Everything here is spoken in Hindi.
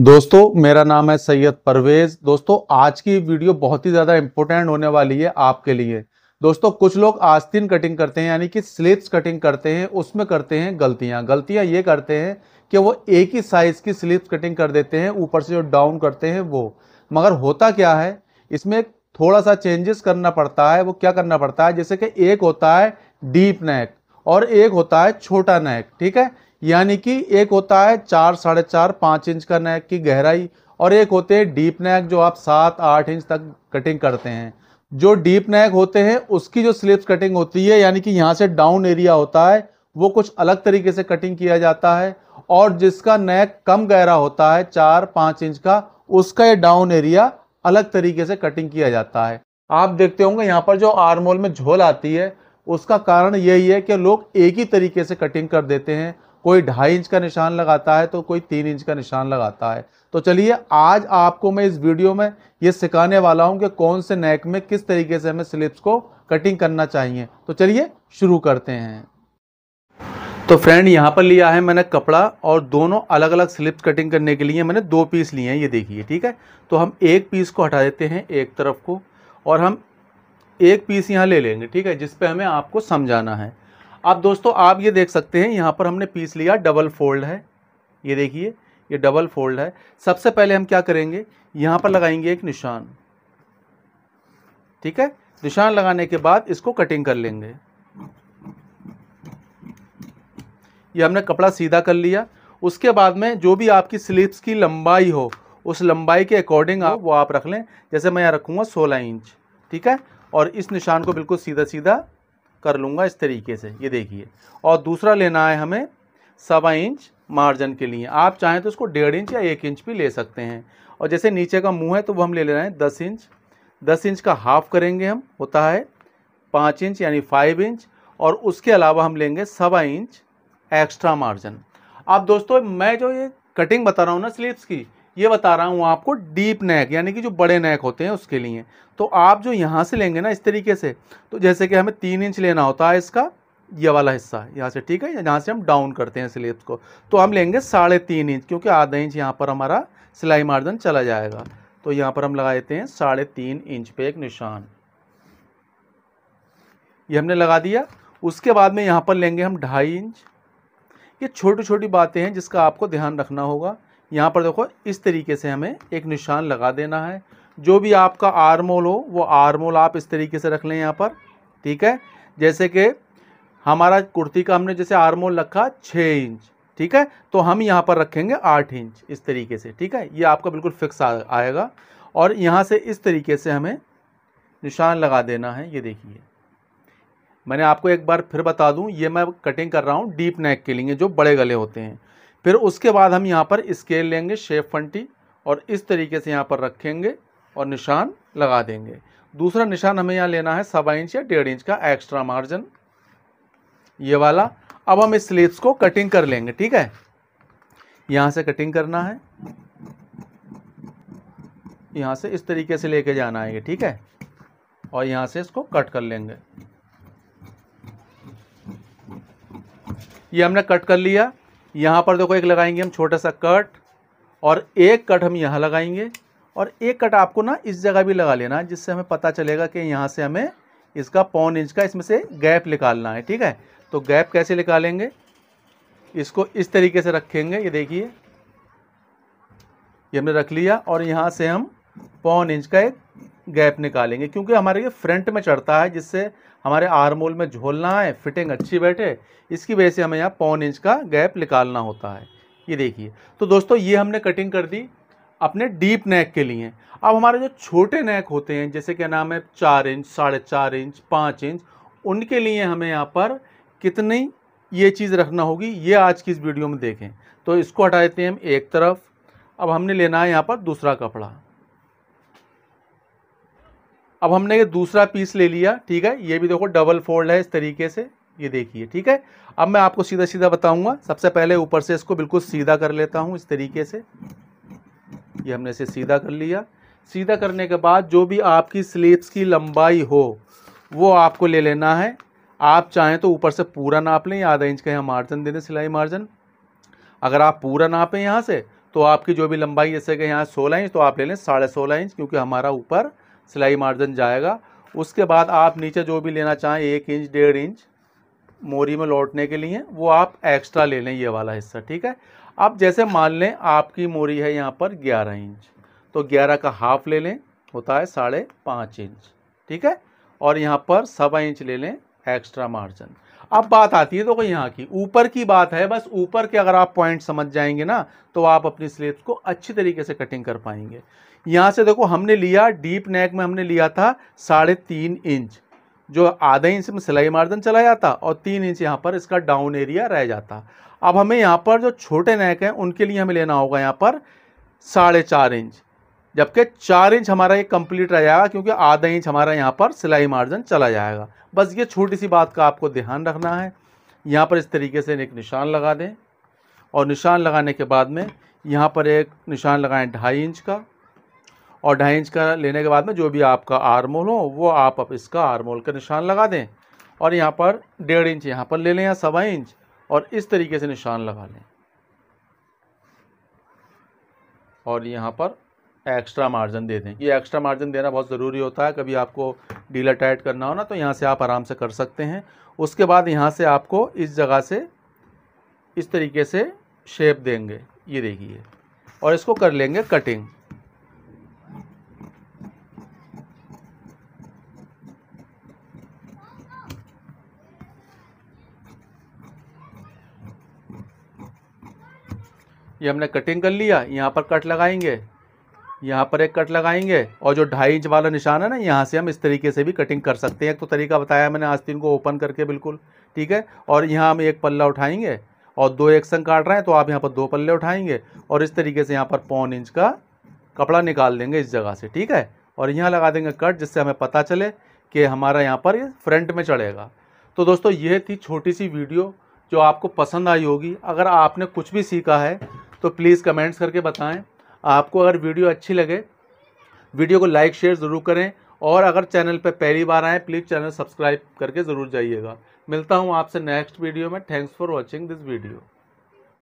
दोस्तों मेरा नाम है सैयद परवेज़ दोस्तों आज की वीडियो बहुत ही ज़्यादा इम्पोर्टेंट होने वाली है आपके लिए दोस्तों कुछ लोग आस्तीन कटिंग करते हैं यानी कि स्लीव्स कटिंग करते हैं उसमें करते हैं गलतियां गलतियां ये करते हैं कि वो एक ही साइज़ की स्लीव्स कटिंग कर देते हैं ऊपर से जो डाउन करते हैं वो मगर होता क्या है इसमें थोड़ा सा चेंजेस करना पड़ता है वो क्या करना पड़ता है जैसे कि एक होता है डीप नेक और एक होता है छोटा नेक ठीक है यानी कि एक होता है चार साढ़े चार पाँच इंच का नेक की गहराई और एक होते हैं डीप नेक जो आप सात आठ इंच तक कटिंग करते हैं जो डीप नेक होते हैं उसकी जो स्लिप्स कटिंग होती है यानी कि यहाँ से डाउन एरिया होता है वो कुछ अलग तरीके से कटिंग किया जाता है और जिसका नेक कम गहरा होता है चार पाँच इंच का उसका ये डाउन एरिया अलग तरीके से कटिंग किया जाता है आप देखते होंगे यहाँ पर जो आरमोल में झोल आती है उसका कारण यही है कि लोग एक ही तरीके से कटिंग कर देते हैं कोई ढाई इंच का निशान लगाता है तो कोई तीन इंच का निशान लगाता है तो चलिए आज आपको मैं इस वीडियो में ये सिखाने वाला हूँ कि कौन से नेक में किस तरीके से हमें स्लिप्स को कटिंग करना चाहिए तो चलिए शुरू करते हैं तो फ्रेंड यहाँ पर लिया है मैंने कपड़ा और दोनों अलग अलग स्लिप्स कटिंग करने के लिए मैंने दो पीस लिए हैं ये देखिए ठीक है तो हम एक पीस को हटा देते हैं एक तरफ को और हम एक पीस यहाँ ले लेंगे ठीक है जिस पे हमें आपको समझाना है अब दोस्तों आप ये देख सकते हैं यहाँ पर हमने पीस लिया डबल फोल्ड है ये देखिए ये डबल फोल्ड है सबसे पहले हम क्या करेंगे यहाँ पर लगाएंगे एक निशान ठीक है निशान लगाने के बाद इसको कटिंग कर लेंगे ये हमने कपड़ा सीधा कर लिया उसके बाद में जो भी आपकी स्लीप्स की लंबाई हो उस लंबाई के अकॉर्डिंग आप वो आप रख लें जैसे मैं यहाँ रखूँगा सोलह इंच ठीक है और इस निशान को बिल्कुल सीधा सीधा कर लूँगा इस तरीके से ये देखिए और दूसरा लेना है हमें सवा इंच मार्जिन के लिए आप चाहें तो उसको डेढ़ इंच या एक इंच भी ले सकते हैं और जैसे नीचे का मुंह है तो वो हम ले ले रहे हैं दस इंच दस इंच का हाफ करेंगे हम होता है पाँच इंच यानी फाइव इंच और उसके अलावा हम लेंगे सवा इंच एक्स्ट्रा मार्जिन आप दोस्तों मैं जो ये कटिंग बता रहा हूँ ना स्लीव्स की ये बता रहा हूँ आपको डीप नेक यानी कि जो बड़े नेक होते हैं उसके लिए तो आप जो यहाँ से लेंगे ना इस तरीके से तो जैसे कि हमें तीन इंच लेना होता है इसका ये वाला हिस्सा यहाँ से ठीक है यहाँ से हम डाउन करते हैं स्लेब्स को तो हम लेंगे साढ़े तीन इंच क्योंकि आधा इंच यहाँ पर हमारा सिलाई मार्जन चला जाएगा तो यहाँ पर हम लगा देते हैं साढ़े तीन इंच पे एक निशान ये हमने लगा दिया उसके बाद में यहाँ पर लेंगे हम ढाई इंच ये छोटी छोटी बातें हैं जिसका आपको ध्यान रखना होगा यहाँ पर देखो इस तरीके से हमें एक निशान लगा देना है जो भी आपका आरमोल हो वो आरमोल आप इस तरीके से रख लें यहाँ पर ठीक है जैसे कि हमारा कुर्ती का हमने जैसे आरमोल रखा छः इंच ठीक है तो हम यहाँ पर रखेंगे आठ इंच इस तरीके से ठीक है ये आपका बिल्कुल फिक्स आ, आएगा और यहाँ से इस तरीके से हमें निशान लगा देना है ये देखिए मैंने आपको एक बार फिर बता दूँ ये मैं कटिंग कर रहा हूँ डीप नेक के लिए जो बड़े गले होते हैं फिर उसके बाद हम यहाँ पर स्केल लेंगे शेप फंटी और इस तरीके से यहाँ पर रखेंगे और निशान लगा देंगे दूसरा निशान हमें यहाँ लेना है सवा इंच या डेढ़ इंच का एक्स्ट्रा मार्जिन ये वाला अब हम इस स्लीव्स को कटिंग कर लेंगे ठीक है यहाँ से कटिंग करना है यहाँ से इस तरीके से लेके जाना है ये ठीक है और यहाँ से इसको कट कर लेंगे ये हमने कट कर लिया यहाँ पर देखो एक लगाएंगे हम छोटा सा कट और एक कट हम यहाँ लगाएंगे और एक कट आपको ना इस जगह भी लगा लेना जिससे हमें पता चलेगा कि यहाँ से हमें इसका पौन इंच का इसमें से गैप निकालना है ठीक है तो गैप कैसे निकालेंगे इसको इस तरीके से रखेंगे ये देखिए ये हमने रख लिया और यहाँ से हम पौन इंच का एक गैप निकालेंगे क्योंकि हमारे ये फ्रंट में चढ़ता है जिससे हमारे आरमोल में झोलना है फिटिंग अच्छी बैठे इसकी वजह से हमें यहाँ पौन इंच का गैप निकालना होता है ये देखिए तो दोस्तों ये हमने कटिंग कर दी अपने डीप नेक के लिए अब हमारे जो छोटे नेक होते हैं जैसे क्या नाम है चार इंच साढ़े चार इंच पाँच इंच उनके लिए हमें यहाँ पर कितनी ये चीज़ रखना होगी ये आज की इस वीडियो में देखें तो इसको हटा देते हैं हम एक तरफ अब हमने लेना है यहाँ पर दूसरा कपड़ा अब हमने ये दूसरा पीस ले लिया ठीक है ये भी देखो डबल फोल्ड है इस तरीके से ये देखिए ठीक है अब मैं आपको सीधा सीधा बताऊंगा सबसे पहले ऊपर से इसको बिल्कुल सीधा कर लेता हूँ इस तरीके से ये हमने इसे सीधा कर लिया सीधा करने के बाद जो भी आपकी स्लीव्स की लंबाई हो वो आपको ले लेना है आप चाहें तो ऊपर से पूरा नाप लें आधा इंच का यहाँ मार्जिन दे दें सिलाई मार्जिन अगर आप पूरा नापें यहाँ से तो आपकी जो भी लंबाई जैसे कि यहाँ सोलह इंच तो आप ले लें साढ़े सोलह इंच क्योंकि हमारा ऊपर सिलाई मार्जिन जाएगा उसके बाद आप नीचे जो भी लेना चाहें एक इंच डेढ़ इंच मोरी में लौटने के लिए वो आप एक्स्ट्रा ले लें ये वाला हिस्सा ठीक है अब जैसे मान लें आपकी मोरी है यहाँ पर ग्यारह इंच तो ग्यारह का हाफ ले लें होता है साढ़े पाँच इंच ठीक है और यहाँ पर सवा इंच ले लें एक्स्ट्रा मार्जिन अब बात आती है देखो तो यहाँ की ऊपर की बात है बस ऊपर के अगर आप पॉइंट समझ जाएंगे ना तो आप अपनी स्लेब्स को अच्छी तरीके से कटिंग कर पाएंगे यहाँ से देखो हमने लिया डीप नेक में हमने लिया था साढ़े तीन इंच जो आधा इंच में सिलाई मार्जिन चला जाता और तीन इंच यहाँ पर इसका डाउन एरिया रह जाता अब हमें यहाँ पर जो छोटे नेक हैं उनके लिए हमें लेना होगा यहाँ पर साढ़े चार इंच जबकि चार इंच हमारा ये कंप्लीट रह जाएगा क्योंकि आधा इंच हमारा यहाँ पर सिलाई मार्जिन चला जाएगा बस ये छोटी सी बात का आपको ध्यान रखना है यहाँ पर इस तरीके से एक निशान लगा दें और निशान लगाने के बाद में यहाँ पर एक निशान लगाएं ढाई इंच का और ढाई इंच का लेने के बाद में जो भी आपका आरमोल हो वो आप अब इसका आरमोल का निशान लगा दें और यहाँ पर डेढ़ इंच यहाँ पर ले लें या सवा इंच और इस तरीके से निशान लगा लें और यहाँ पर एक्स्ट्रा मार्जिन दे दें ये एक्स्ट्रा मार्जिन देना बहुत ज़रूरी होता है कभी आपको डीलर टाइट करना हो ना तो यहाँ से आप आराम से कर सकते हैं उसके बाद यहाँ से आपको इस जगह से इस तरीके से शेप देंगे ये देखिए और इसको कर लेंगे कटिंग ये हमने कटिंग कर लिया यहाँ पर कट लगाएंगे यहाँ पर एक कट लगाएंगे और जो ढाई इंच वाला निशान है ना यहाँ से हम इस तरीके से भी कटिंग कर सकते हैं एक तो तरीका बताया मैंने आस्तीन को ओपन करके बिल्कुल ठीक है और यहाँ हम एक पल्ला उठाएंगे और दो एक संग काट रहे हैं तो आप यहाँ पर दो पल्ले उठाएंगे और इस तरीके से यहाँ पर पौन इंच का कपड़ा निकाल देंगे इस जगह से ठीक है और यहाँ लगा देंगे कट जिससे हमें पता चले कि हमारा यहाँ पर फ्रंट में चढ़ेगा तो दोस्तों यह थी छोटी सी वीडियो जो आपको पसंद आई होगी अगर आपने कुछ भी सीखा है तो प्लीज़ कमेंट्स करके बताएँ आपको अगर वीडियो अच्छी लगे वीडियो को लाइक शेयर ज़रूर करें और अगर चैनल पर पहली बार आएँ प्लीज़ चैनल सब्सक्राइब करके ज़रूर जाइएगा मिलता हूँ आपसे नेक्स्ट वीडियो में thanks for watching this video